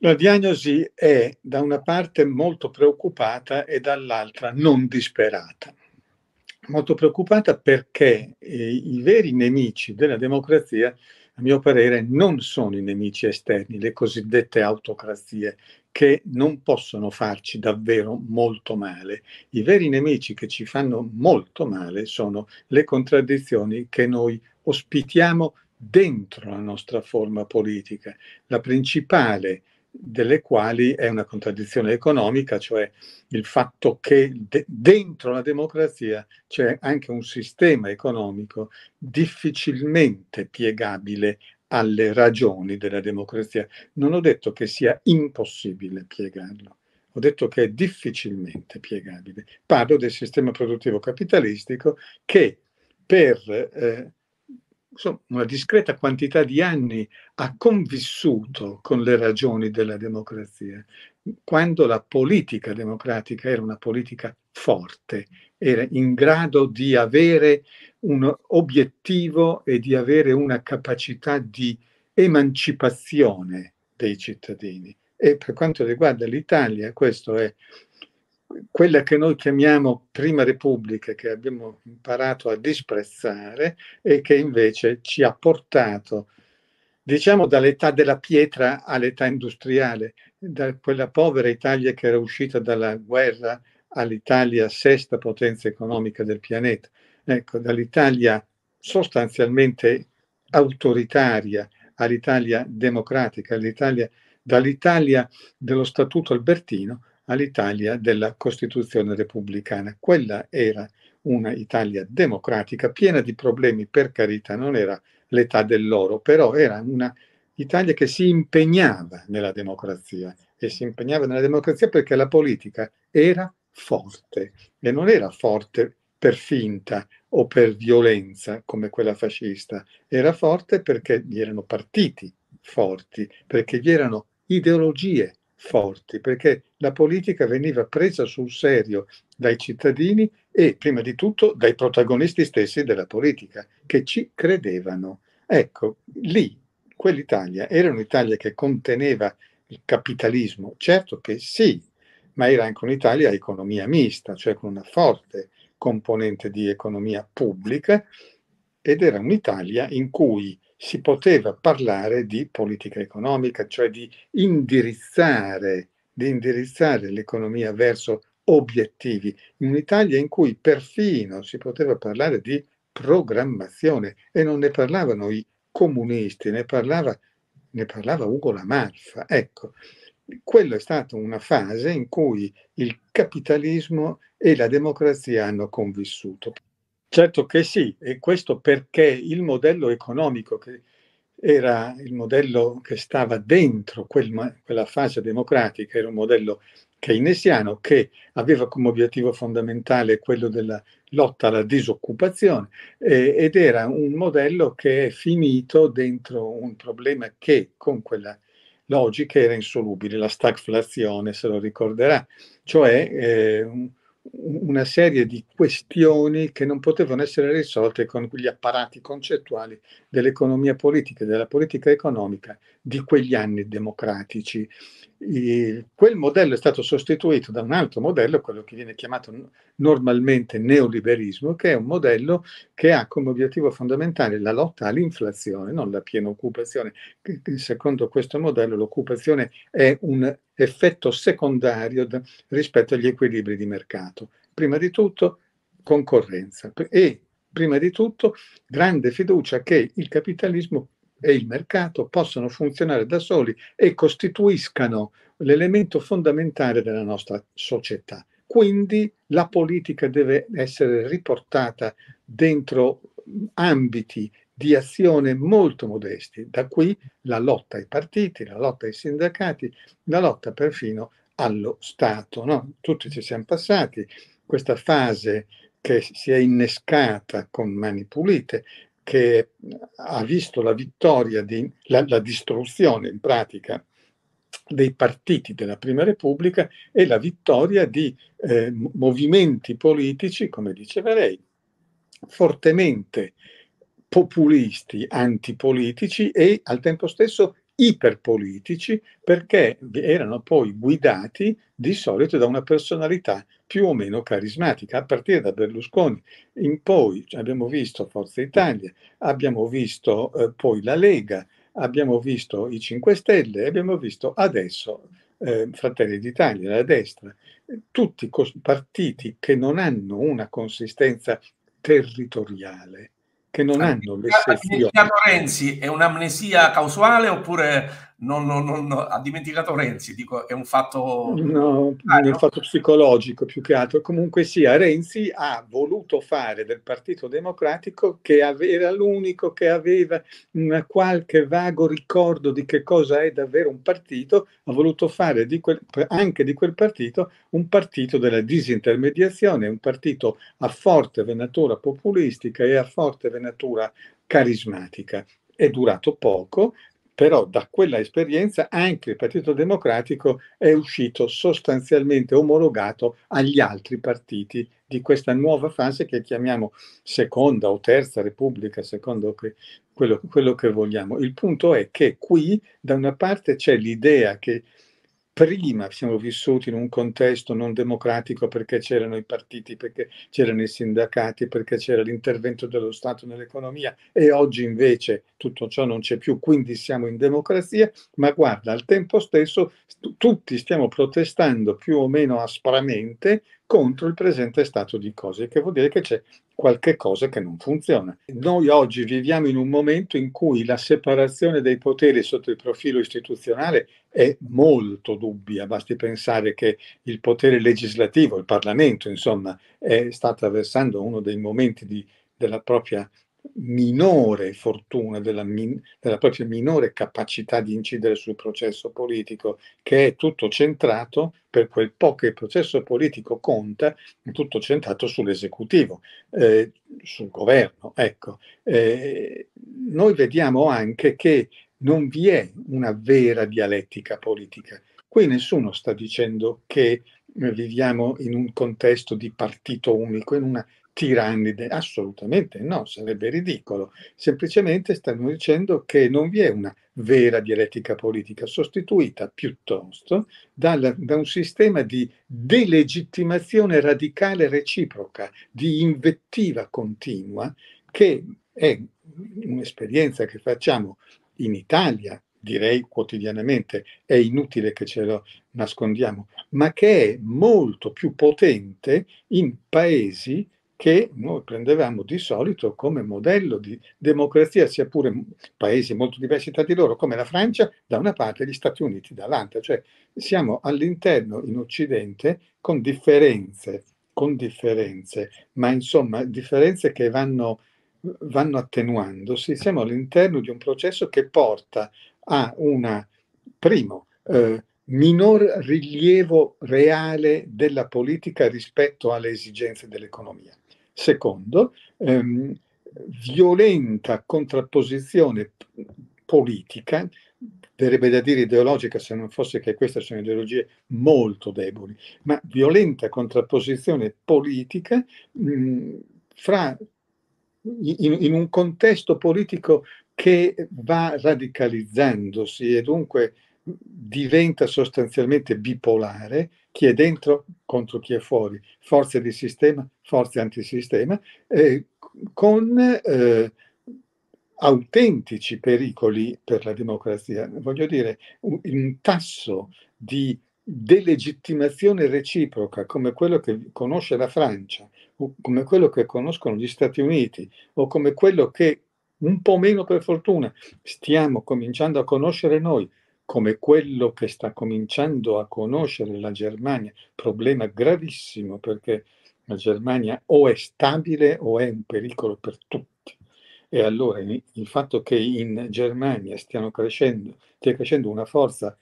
La diagnosi è da una parte molto preoccupata e dall'altra non disperata. Molto preoccupata perché eh, i veri nemici della democrazia, a mio parere, non sono i nemici esterni, le cosiddette autocrazie, che non possono farci davvero molto male. I veri nemici che ci fanno molto male sono le contraddizioni che noi ospitiamo dentro la nostra forma politica. La principale delle quali è una contraddizione economica, cioè il fatto che de- dentro la democrazia c'è anche un sistema economico difficilmente piegabile alle ragioni della democrazia. Non ho detto che sia impossibile piegarlo, ho detto che è difficilmente piegabile. Parlo del sistema produttivo capitalistico che per eh, insomma, una discreta quantità di anni ha convissuto con le ragioni della democrazia, quando la politica democratica era una politica forte, era in grado di avere un obiettivo e di avere una capacità di emancipazione dei cittadini. E per quanto riguarda l'Italia, questo è quella che noi chiamiamo Prima Repubblica, che abbiamo imparato a disprezzare e che invece ci ha portato, diciamo, dall'età della pietra all'età industriale, da quella povera Italia che era uscita dalla guerra all'Italia sesta potenza economica del pianeta. Ecco, dall'Italia sostanzialmente autoritaria all'Italia democratica, all'Italia, dall'Italia dello Statuto Albertino all'Italia della Costituzione repubblicana. Quella era una Italia democratica, piena di problemi, per carità, non era l'età dell'oro, però era una Italia che si impegnava nella democrazia e si impegnava nella democrazia perché la politica era forte e non era forte per finta o per violenza come quella fascista, era forte perché vi erano partiti forti, perché vi erano ideologie forti, perché la politica veniva presa sul serio dai cittadini e prima di tutto dai protagonisti stessi della politica, che ci credevano. Ecco, lì quell'Italia era un'Italia che conteneva il capitalismo, certo che sì, ma era anche un'Italia a economia mista, cioè con una forte componente di economia pubblica ed era un'Italia in cui si poteva parlare di politica economica, cioè di indirizzare di indirizzare l'economia verso obiettivi, in un'Italia in cui perfino si poteva parlare di programmazione e non ne parlavano i comunisti, ne parlava, ne parlava Ugo Lamalfa. Ecco, quella è stata una fase in cui il capitalismo e la democrazia hanno convissuto. Certo che sì, e questo perché il modello economico che era il modello che stava dentro quel, quella fase democratica, era un modello keynesiano che aveva come obiettivo fondamentale quello della lotta alla disoccupazione eh, ed era un modello che è finito dentro un problema che con quella logica era insolubile, la stagflazione, se lo ricorderà, cioè eh, una serie di questioni che non potevano essere risolte con quegli apparati concettuali dell'economia politica e della politica economica di quegli anni democratici quel modello è stato sostituito da un altro modello, quello che viene chiamato normalmente neoliberismo, che è un modello che ha come obiettivo fondamentale la lotta all'inflazione, non la piena occupazione. Secondo questo modello l'occupazione è un effetto secondario rispetto agli equilibri di mercato. Prima di tutto concorrenza e prima di tutto grande fiducia che il capitalismo e il mercato possano funzionare da soli e costituiscano l'elemento fondamentale della nostra società. Quindi la politica deve essere riportata dentro ambiti di azione molto modesti. Da qui la lotta ai partiti, la lotta ai sindacati, la lotta perfino allo Stato. No? Tutti ci siamo passati questa fase che si è innescata con mani pulite che ha visto la vittoria, di, la, la distruzione in pratica dei partiti della Prima Repubblica e la vittoria di eh, movimenti politici, come diceva lei, fortemente populisti, antipolitici e al tempo stesso iperpolitici perché erano poi guidati di solito da una personalità più o meno carismatica, a partire da Berlusconi. In poi abbiamo visto Forza Italia, abbiamo visto eh, poi la Lega, abbiamo visto i 5 Stelle, abbiamo visto adesso eh, Fratelli d'Italia, la destra, tutti cos- partiti che non hanno una consistenza territoriale che non ah, hanno le stesse... Renzi è un'amnesia causale oppure non, non, non, ha dimenticato Renzi, dico, è un fatto... No, ah, è un fatto psicologico più che altro. Comunque sia, Renzi ha voluto fare del Partito Democratico che era l'unico che aveva un qualche vago ricordo di che cosa è davvero un partito, ha voluto fare di quel, anche di quel partito un partito della disintermediazione, un partito a forte venatura populistica e a forte venatura carismatica è durato poco però da quella esperienza anche il Partito Democratico è uscito sostanzialmente omologato agli altri partiti di questa nuova fase che chiamiamo seconda o terza repubblica, secondo que- quello, quello che vogliamo. Il punto è che qui da una parte c'è l'idea che prima siamo vissuti in un contesto non democratico perché c'erano i partiti, perché c'erano i sindacati, perché c'era l'intervento dello Stato nell'economia e oggi invece tutto ciò non c'è più, quindi siamo in democrazia, ma guarda, al tempo stesso t- tutti stiamo protestando più o meno aspramente contro il presente stato di cose, che vuol dire che c'è qualche cosa che non funziona. Noi oggi viviamo in un momento in cui la separazione dei poteri sotto il profilo istituzionale è molto dubbia, basti pensare che il potere legislativo, il Parlamento, insomma, è, sta attraversando uno dei momenti di, della propria minore fortuna, della, min- della propria minore capacità di incidere sul processo politico, che è tutto centrato, per quel po' che il processo politico conta, è tutto centrato sull'esecutivo, eh, sul governo. Ecco. Eh, noi vediamo anche che non vi è una vera dialettica politica. Qui nessuno sta dicendo che viviamo in un contesto di partito unico, in una tirannide? Assolutamente no, sarebbe ridicolo. Semplicemente stanno dicendo che non vi è una vera dialettica politica, sostituita piuttosto dalla, da un sistema di delegittimazione radicale reciproca, di invettiva continua, che è un'esperienza che facciamo in Italia, direi quotidianamente, è inutile che ce lo nascondiamo, ma che è molto più potente in paesi che noi prendevamo di solito come modello di democrazia, sia pure paesi molto diversi tra di loro, come la Francia da una parte e gli Stati Uniti dall'altra. Cioè siamo all'interno in Occidente con differenze, con differenze, ma insomma differenze che vanno, vanno attenuandosi. Siamo all'interno di un processo che porta a un primo, eh, minor rilievo reale della politica rispetto alle esigenze dell'economia. Secondo, ehm, violenta contrapposizione politica, verrebbe da dire ideologica se non fosse che queste sono ideologie molto deboli, ma violenta contrapposizione politica mh, mhmm, fra, in, in, un contesto politico che va radicalizzandosi e dunque diventa sostanzialmente bipolare, chi è dentro contro chi è fuori, forze di sistema, forze antisistema, eh, con eh, autentici pericoli per la democrazia. Voglio dire, un, un tasso di delegittimazione reciproca come quello che conosce la Francia, o come quello che conoscono gli Stati Uniti, o come quello che un po' meno per fortuna stiamo cominciando a conoscere noi, come quello che sta cominciando a conoscere la Germania, problema gravissimo perché la Germania o è stabile o è un pericolo per tutti. E allora il fatto che in Germania stiano crescendo, stia crescendo una forza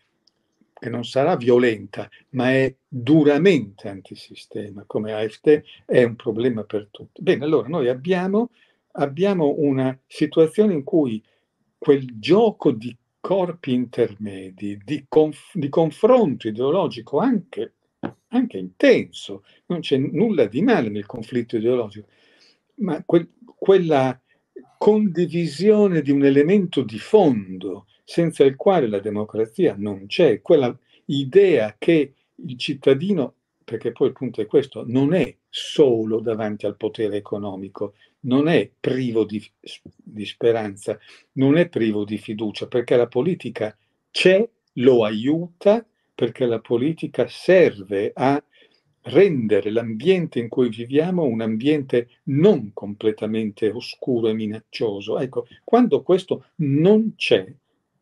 che non sarà violenta, ma è duramente antisistema come AFT, è un problema per tutti. Bene, allora noi abbiamo, abbiamo una situazione in cui quel gioco di corpi intermedi di, conf- di confronto ideologico anche, anche, intenso, non c'è nulla di male nel conflitto ideologico, ma que- quella condivisione di un elemento di fondo senza il quale la democrazia non c'è, quella idea che il cittadino, perché poi il punto è questo, non è solo davanti al potere economico, non è privo di, di, speranza, non è privo di fiducia, perché la politica c'è, lo aiuta, perché la politica serve a rendere l'ambiente in cui viviamo un ambiente non completamente oscuro e minaccioso. Ecco, quando questo non c'è,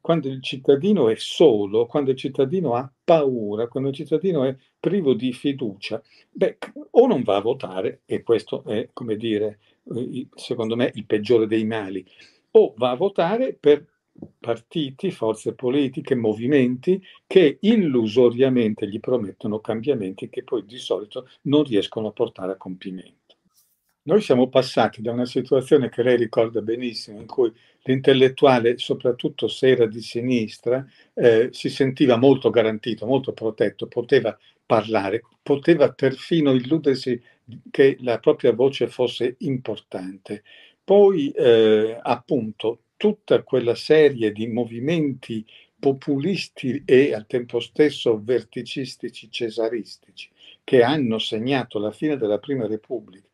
quando il cittadino è solo, quando il cittadino ha paura, quando il cittadino è privo di fiducia, beh, o non va a votare, e questo è, come dire, eh, secondo me, il peggiore dei mali, o va a votare per partiti, forze politiche, movimenti che illusoriamente gli promettono cambiamenti che poi di solito non riescono a portare a compimento. Noi siamo passati da una situazione che lei ricorda benissimo, in cui l'intellettuale, soprattutto se era di sinistra, eh, si sentiva molto garantito, molto protetto, poteva parlare, poteva perfino illudersi che la propria voce fosse importante. Poi, eh, appunto, tutta quella serie di movimenti populisti e al tempo stesso verticistici cesaristici che hanno segnato la fine della Prima Repubblica.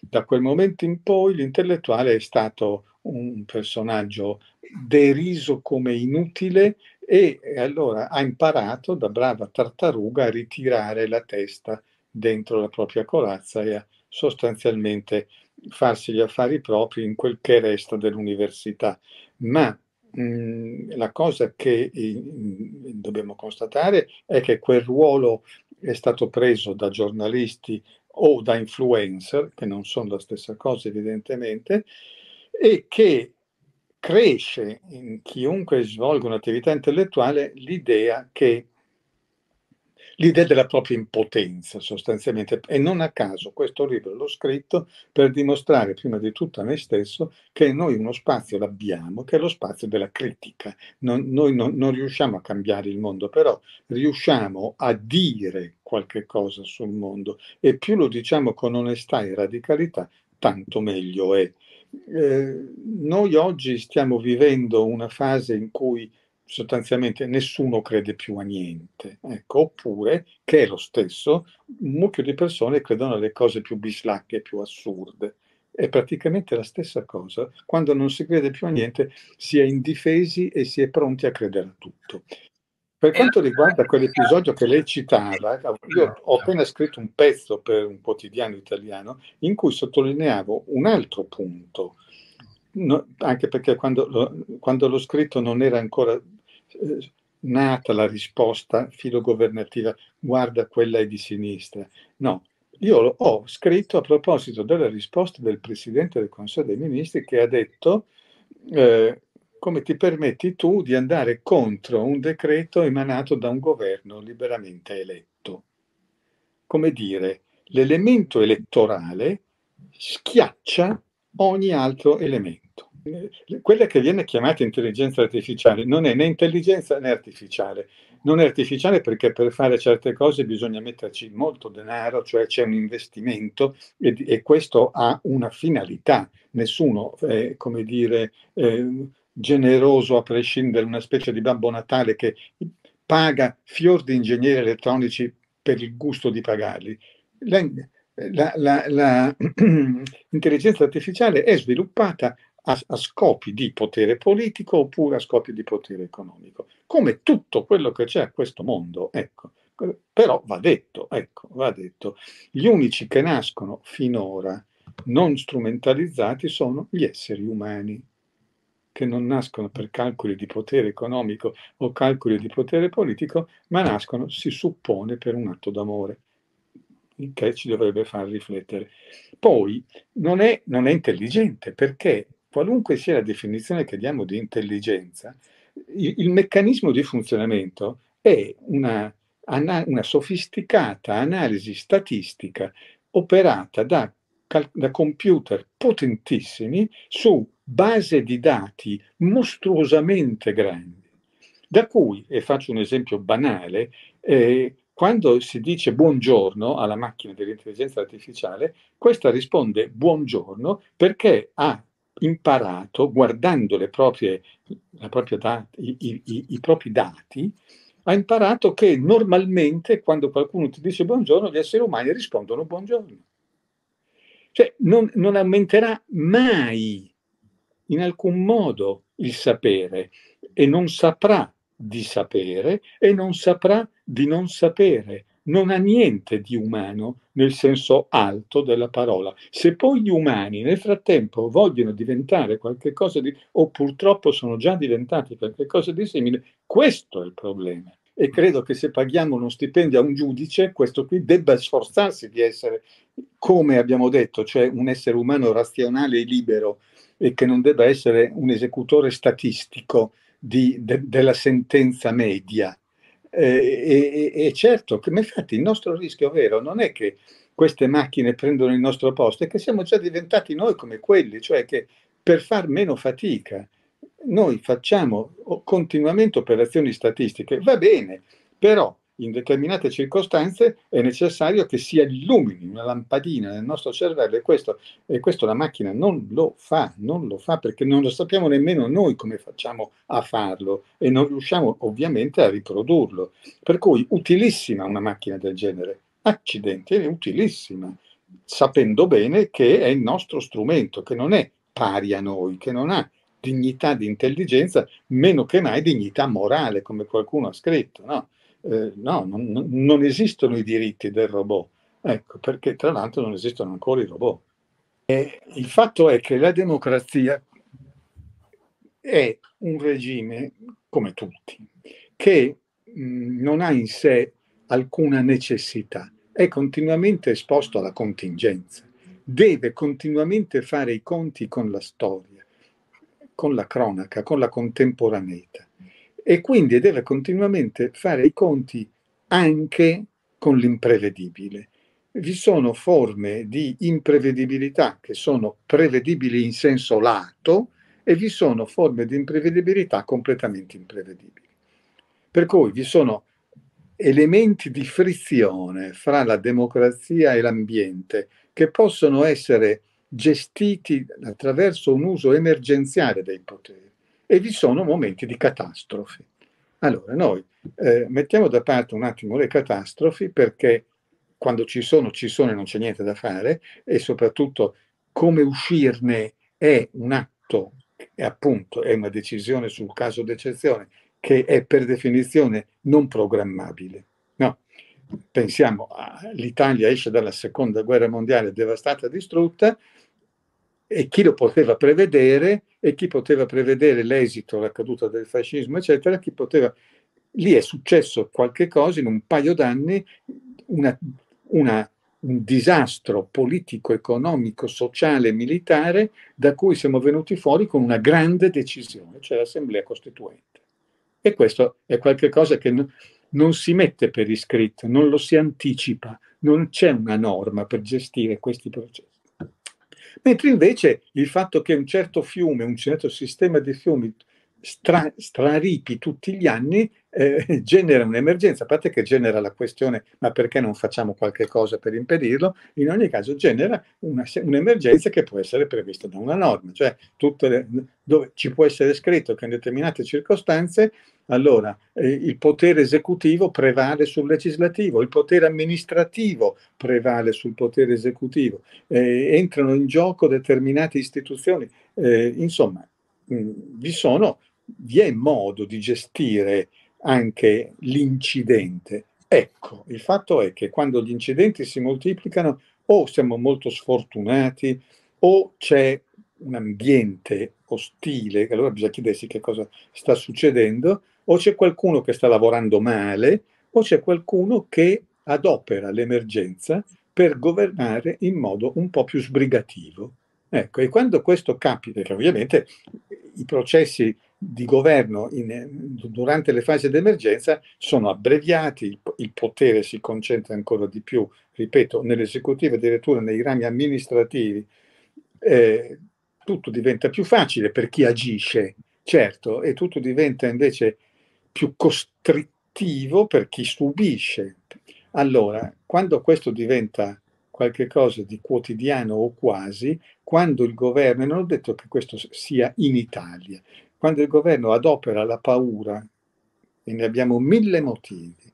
Da quel momento in poi l'intellettuale è stato un personaggio deriso come inutile, e allora ha imparato da brava tartaruga a ritirare la testa dentro la propria corazza e a sostanzialmente farsi gli affari propri in quel che resta dell'università. Ma mh, mhmm, la cosa che mh, dobbiamo constatare è che quel ruolo è stato preso da giornalisti o da influencer, che non sono la stessa cosa evidentemente, e che cresce in chiunque svolga un'attività intellettuale l'idea che l'idea della propria impotenza sostanzialmente e non a caso questo libro l'ho scritto per dimostrare prima di tutto a me stesso che noi uno spazio l'abbiamo che è lo spazio della critica non, noi non, non riusciamo a cambiare il mondo però riusciamo a dire qualche cosa sul mondo e più lo diciamo con onestà e radicalità tanto meglio è eh, noi oggi stiamo vivendo una fase in cui sostanzialmente nessuno crede più a niente, ecco, oppure, che è lo stesso, un mucchio di persone credono alle cose più bislacche più assurde. È praticamente la stessa cosa. Quando non si crede più a niente, si è indifesi e si è pronti a credere a tutto. Per eh, quanto riguarda quell'episodio che lei citava, io ho appena scritto un pezzo per un quotidiano italiano in cui sottolineavo un altro punto, no, anche perché quando, lo, quando, l'ho scritto non era ancora eh, nata la risposta filogovernativa, guarda quella è di sinistra. No, io ho scritto a proposito della risposta del Presidente del Consiglio dei Ministri che ha detto... Eh, come ti permetti tu di andare contro un decreto emanato da un governo liberamente eletto. Come dire, l'elemento elettorale schiaccia ogni altro elemento. Quella che viene chiamata intelligenza artificiale non è né intelligenza né artificiale. Non è artificiale perché per fare certe cose bisogna metterci molto denaro, cioè c'è un investimento e, e questo ha una finalità. Nessuno, eh, come dire, eh, generoso a prescindere, una specie di Babbo Natale che paga fior di ingegneri elettronici per il gusto di pagarli. l'intelligenza artificiale è sviluppata a, a scopi di potere politico oppure a scopi di potere economico, come tutto quello che c'è a questo mondo. Ecco però va detto, ecco, va detto, gli unici che nascono finora non strumentalizzati sono gli esseri umani che non nascono per calcoli di potere economico o calcoli di potere politico, ma nascono, si suppone, per un atto d'amore, il che ci dovrebbe far riflettere. Poi non è, non è intelligente perché qualunque sia la definizione che diamo di intelligenza, il, il meccanismo di funzionamento è una, una sofisticata analisi statistica operata da cal- da computer potentissimi su base di dati mostruosamente grandi, da cui, e faccio un esempio banale, eh, quando si dice buongiorno alla macchina dell'intelligenza artificiale, questa risponde buongiorno perché ha imparato, guardando le proprie, dati, i, i, i, propri dati, ha imparato che normalmente quando qualcuno ti dice buongiorno, gli esseri umani rispondono buongiorno. Cioè, non, non aumenterà mai in alcun modo il sapere e non saprà di sapere e non saprà di non sapere. Non ha niente di umano nel senso alto della parola. Se poi gli umani nel frattempo vogliono diventare qualcosa di, o purtroppo sono già diventati qualcosa di simile, questo è il problema e credo che se paghiamo uno stipendio a un giudice, questo qui debba sforzarsi di essere, come abbiamo detto, cioè un essere umano razionale e libero e che non debba essere un esecutore statistico di, de, della sentenza media. E, e, e certo, che, infatti il nostro rischio vero non è che queste macchine prendono il nostro posto, è che siamo già diventati noi come quelli, cioè che per far meno fatica noi facciamo continuamente operazioni statistiche, va bene, però in determinate circostanze è necessario che si illumini una lampadina nel nostro cervello e questo, e questo la macchina non lo fa, non lo fa perché non lo sappiamo nemmeno noi come facciamo a farlo e non riusciamo ovviamente a riprodurlo. Per cui utilissima una macchina del genere, accidenti, è utilissima, sapendo bene che è il nostro strumento, che non è pari a noi, che non ha dignità di intelligenza, meno che mai dignità morale, come qualcuno ha scritto. No, eh, no non, non, esistono i diritti del robot, ecco, perché tra l'altro non esistono ancora i robot. E il fatto è che la democrazia è un regime, come tutti, che non ha in sé alcuna necessità, è continuamente esposto alla contingenza, deve continuamente fare i conti con la storia con la cronaca, con la contemporaneità e quindi deve continuamente fare i conti anche con l'imprevedibile. Vi sono forme di imprevedibilità che sono prevedibili in senso lato e vi sono forme di imprevedibilità completamente imprevedibili. Per cui vi sono elementi di frizione fra la democrazia e l'ambiente che possono essere gestiti attraverso un uso emergenziale dei poteri e vi sono momenti di catastrofi. Allora, noi eh, mettiamo da parte un attimo le catastrofi perché quando ci sono, ci sono e non c'è niente da fare e soprattutto come uscirne è un atto, è appunto, è una decisione sul caso d'eccezione che è per definizione non programmabile. No. Pensiamo all'Italia esce dalla seconda guerra mondiale devastata, e distrutta, e chi lo poteva prevedere e chi poteva prevedere l'esito, la caduta del fascismo, eccetera, chi poteva... Lì è successo qualche cosa in un paio d'anni, una, una, un disastro politico, economico, sociale, militare, da cui siamo venuti fuori con una grande decisione, cioè l'Assemblea Costituente. E questo è qualcosa che no, non si mette per iscritto, non lo si anticipa, non c'è una norma per gestire questi processi. Mentre invece il fatto che un certo fiume, un certo sistema di fiumi stra, straripi tutti gli anni eh, genera un'emergenza, a parte che genera la questione ma perché non facciamo qualche cosa per impedirlo, in ogni caso genera una, un'emergenza che può essere prevista da una norma, cioè le, dove ci può essere scritto che in determinate circostanze allora, eh, il potere esecutivo prevale sul legislativo, il potere amministrativo prevale sul potere esecutivo, eh, entrano in gioco determinate istituzioni. Eh, insomma, mh, mm, vi, sono, vi è modo di gestire anche l'incidente. Ecco, il fatto è che quando gli incidenti si moltiplicano o siamo molto sfortunati o c'è un ambiente ostile, allora bisogna chiedersi che cosa sta succedendo, o c'è qualcuno che sta lavorando male o c'è qualcuno che adopera l'emergenza per governare in modo un po' più sbrigativo. Ecco, e quando questo capita, che ovviamente i processi di governo in, durante le fasi d'emergenza sono abbreviati, il, il, potere si concentra ancora di più, ripeto, nell'esecutivo e addirittura nei rami amministrativi, eh, tutto diventa più facile per chi agisce, certo, e tutto diventa invece più costrittivo per chi subisce. Allora, quando questo diventa qualcosa di quotidiano o quasi, quando il governo, e non ho detto che questo sia in Italia, quando il governo adopera la paura, e ne abbiamo mille motivi,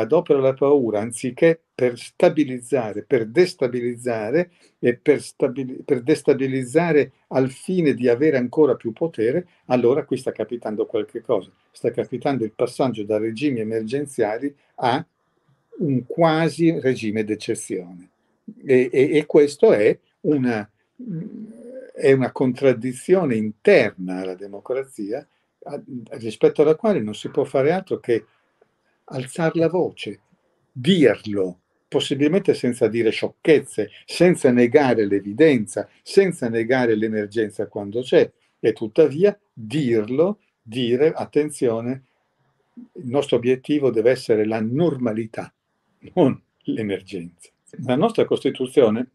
adopera la paura anziché per stabilizzare, per destabilizzare e per, stabili- per, destabilizzare al fine di avere ancora più potere, allora qui sta capitando qualche cosa. Sta capitando il passaggio da regimi emergenziali a un quasi regime d'eccezione. E, e, e questo è una, è una contraddizione interna alla democrazia rispetto alla quale non si può fare altro che alzare la voce, dirlo, possibilmente senza dire sciocchezze, senza negare l'evidenza, senza negare l'emergenza quando c'è, e tuttavia dirlo, dire attenzione, il nostro obiettivo deve essere la normalità, non l'emergenza. La nostra Costituzione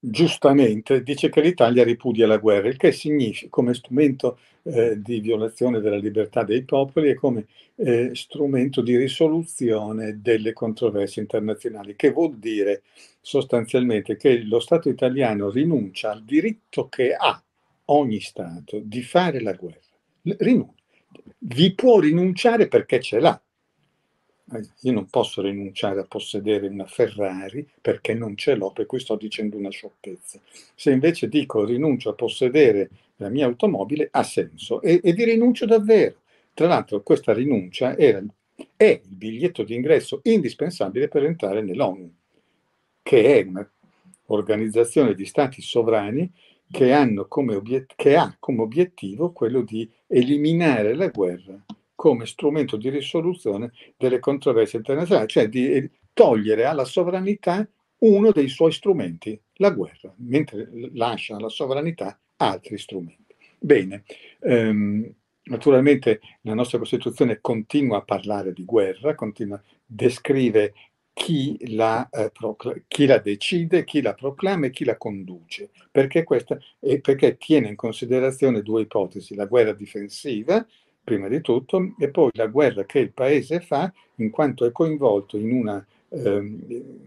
giustamente dice che l'Italia ripudia la guerra, il che significa come strumento eh, di violazione della libertà dei popoli e come eh, strumento di risoluzione delle controversie internazionali, che vuol dire sostanzialmente che lo Stato italiano rinuncia al diritto che ha ogni Stato di fare la guerra. Rinuncia. Vi può rinunciare perché ce l'ha, eh, io non posso rinunciare a possedere una Ferrari perché non ce l'ho, per cui sto dicendo una sciocchezza. Se invece dico rinuncio a possedere la mia automobile, ha senso e, e vi rinuncio davvero. Tra l'altro questa rinuncia era, è il biglietto d'ingresso indispensabile per entrare nell'ONU, che è un'organizzazione di stati sovrani che, come obiet- che ha come obiettivo quello di eliminare la guerra come strumento di risoluzione delle controversie internazionali, cioè di eh, togliere alla sovranità uno dei suoi strumenti, la guerra, mentre lascia alla sovranità altri strumenti. Bene, ehm, naturalmente la nostra Costituzione continua a parlare di guerra, continua, descrive chi la, eh, procla- chi la, decide, chi la proclama e chi la conduce, perché, questa, perché tiene in considerazione due ipotesi, la guerra difensiva, prima di tutto, e poi la guerra che il paese fa in quanto è coinvolto in una, ehm,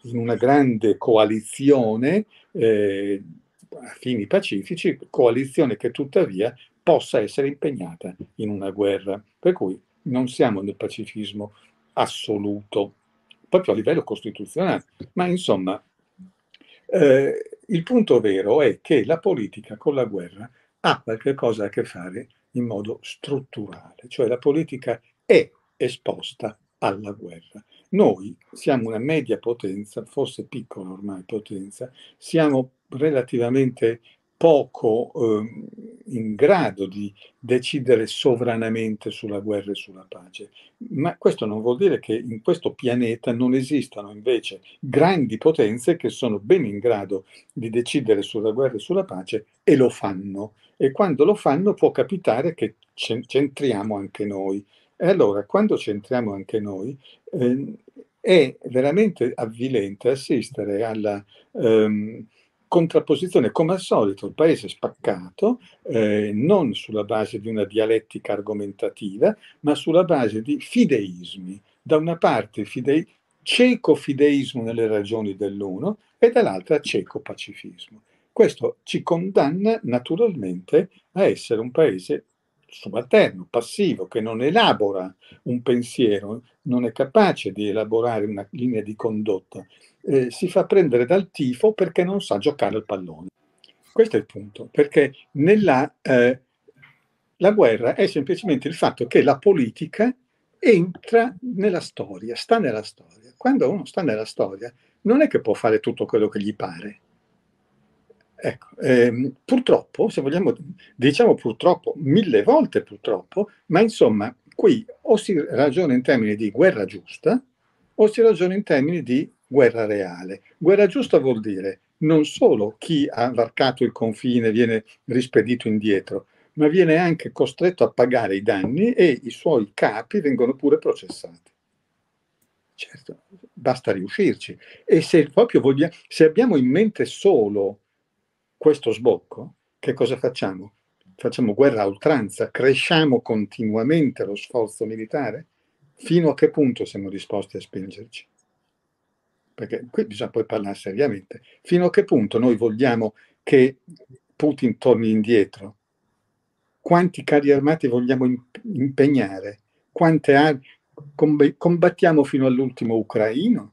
in una grande coalizione eh, a fini pacifici, coalizione che tuttavia possa essere impegnata in una guerra. Per cui non siamo nel pacifismo assoluto, proprio a livello costituzionale. Ma insomma, eh, il punto vero è che la politica con la guerra ha qualche cosa a che fare in modo strutturale, cioè la politica è esposta alla guerra. Noi siamo una media potenza, forse piccola ormai potenza, siamo relativamente poco eh, in grado di decidere sovranamente sulla guerra e sulla pace. Ma questo non vuol dire che in questo pianeta non esistano invece grandi potenze che sono ben in grado di decidere sulla guerra e sulla pace e lo fanno. E quando lo fanno può capitare che centriamo anche noi. E allora, quando centriamo anche noi, eh, è veramente avvilente assistere alla... Ehm, contrapposizione, come al solito, il paese spaccato, eh, non sulla base di una dialettica argomentativa, ma sulla base di fideismi. Da una parte fidei, cieco fideismo nelle ragioni dell'uno e dall'altra cieco pacifismo. Questo ci condanna naturalmente a essere un paese subalterno, passivo, che non elabora un pensiero, non è capace di elaborare una linea di condotta, eh, si fa prendere dal tifo perché non sa giocare al pallone. Questo è il punto, perché nella, eh, la guerra è semplicemente il fatto che la politica entra nella storia, sta nella storia. Quando uno sta nella storia non è che può fare tutto quello che gli pare. Ecco, ehm, purtroppo, se vogliamo, diciamo purtroppo, mille volte purtroppo, ma insomma, qui o si ragiona in termini di guerra giusta o si ragiona in termini di guerra reale. Guerra giusta vuol dire non solo chi ha varcato il confine viene rispedito indietro, ma viene anche costretto a pagare i danni e i suoi capi vengono pure processati. Certo, basta riuscirci. E se proprio vogliamo, se abbiamo in mente solo questo sbocco, che cosa facciamo? Facciamo guerra a oltranza, cresciamo continuamente lo sforzo militare? Fino a che punto siamo disposti a spingerci? perché qui bisogna poi parlare seriamente, fino a che punto noi vogliamo che Putin torni indietro? Quanti carri armati vogliamo impegnare? Quante armi? Combattiamo fino all'ultimo ucraino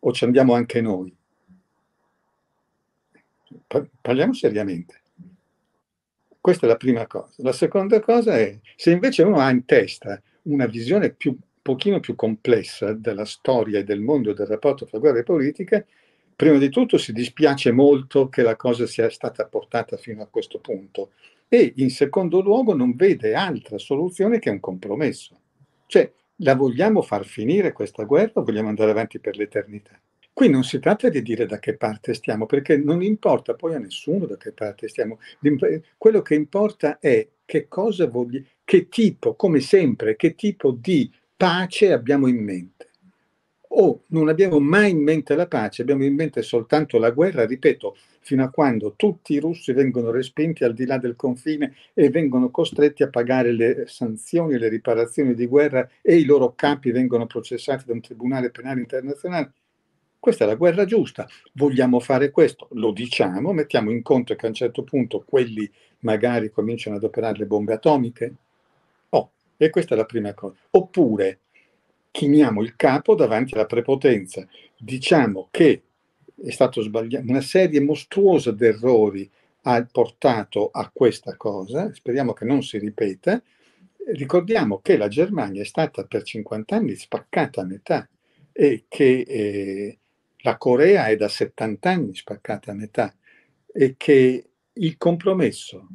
o ci andiamo anche noi? Parliamo seriamente. Questa è la prima cosa. La seconda cosa è se invece uno ha in testa una visione più pochino più complessa della storia e del mondo del rapporto fra guerre e politica, prima di tutto si dispiace molto che la cosa sia stata portata fino a questo punto e in secondo luogo non vede altra soluzione che un compromesso. Cioè, la vogliamo far finire questa guerra o vogliamo andare avanti per l'eternità? Qui non si tratta di dire da che parte stiamo, perché non importa poi a nessuno da che parte stiamo. Quello che importa è che cosa vogliamo, che tipo, come sempre, che tipo di pace abbiamo in mente? O non abbiamo mai in mente la pace, abbiamo in mente soltanto la guerra, ripeto, fino a quando tutti i russi vengono respinti al di là del confine e vengono costretti a pagare le sanzioni, le riparazioni di guerra e i loro capi vengono processati da un tribunale penale internazionale. Questa è la guerra giusta, vogliamo fare questo, lo diciamo, mettiamo in conto che a un certo punto quelli magari cominciano ad operare le bombe atomiche, e questa è la prima cosa. Oppure chiniamo il capo davanti alla prepotenza, diciamo che è stato sbagliato, una serie mostruosa di errori ha portato a questa cosa, speriamo che non si ripeta. Ricordiamo che la Germania è stata per 50 anni spaccata a metà e che eh, la Corea è da 70 anni spaccata a metà e che il compromesso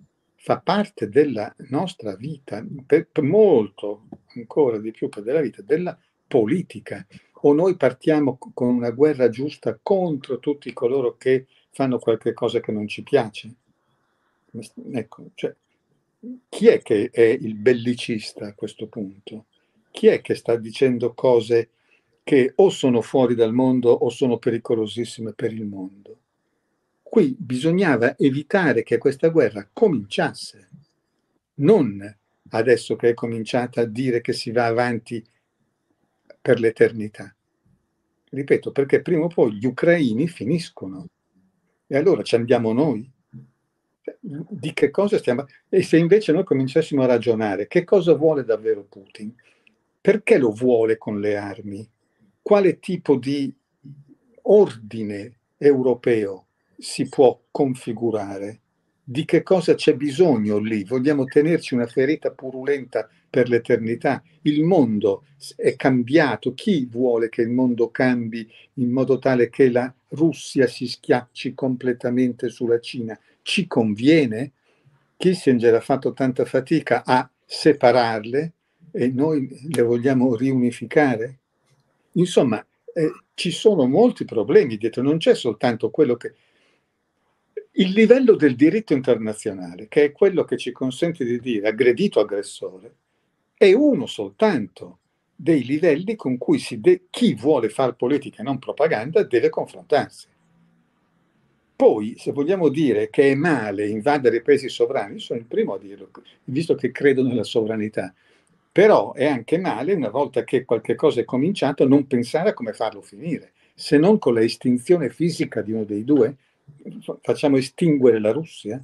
fa parte della nostra vita, per, per molto ancora di più che della vita, della politica. O noi partiamo con una guerra giusta contro tutti coloro che fanno qualche cosa che non ci piace. Ecco, cioè, chi è che è il bellicista a questo punto? Chi è che sta dicendo cose che o sono fuori dal mondo o sono pericolosissime per il mondo? qui bisognava evitare che questa guerra cominciasse, non adesso che è cominciata a dire che si va avanti per l'eternità. Ripeto, perché prima o poi gli ucraini finiscono e allora ci andiamo noi. Di che cosa stiamo... E se invece noi cominciassimo a ragionare che cosa vuole davvero Putin? Perché lo vuole con le armi? Quale tipo di ordine europeo si può configurare? Di che cosa c'è bisogno lì? Vogliamo tenerci una ferita purulenta per l'eternità? Il mondo è cambiato. Chi vuole che il mondo cambi in modo tale che la Russia si schiacci completamente sulla Cina? Ci conviene? Kissinger ha fatto tanta fatica a separarle e noi le vogliamo riunificare? Insomma, eh, ci sono molti problemi dietro, non c'è soltanto quello che il livello del diritto internazionale, che è quello che ci consente di dire aggredito aggressore, è uno soltanto dei livelli con cui de- chi vuole fare politica e non propaganda deve confrontarsi. Poi, se vogliamo dire che è male invadere i paesi sovrani, sono il primo a dirlo, visto che credo nella sovranità, però è anche male, una volta che qualche cosa è cominciata, non pensare a come farlo finire, se non con la estinzione fisica di uno dei due, facciamo estinguere la Russia?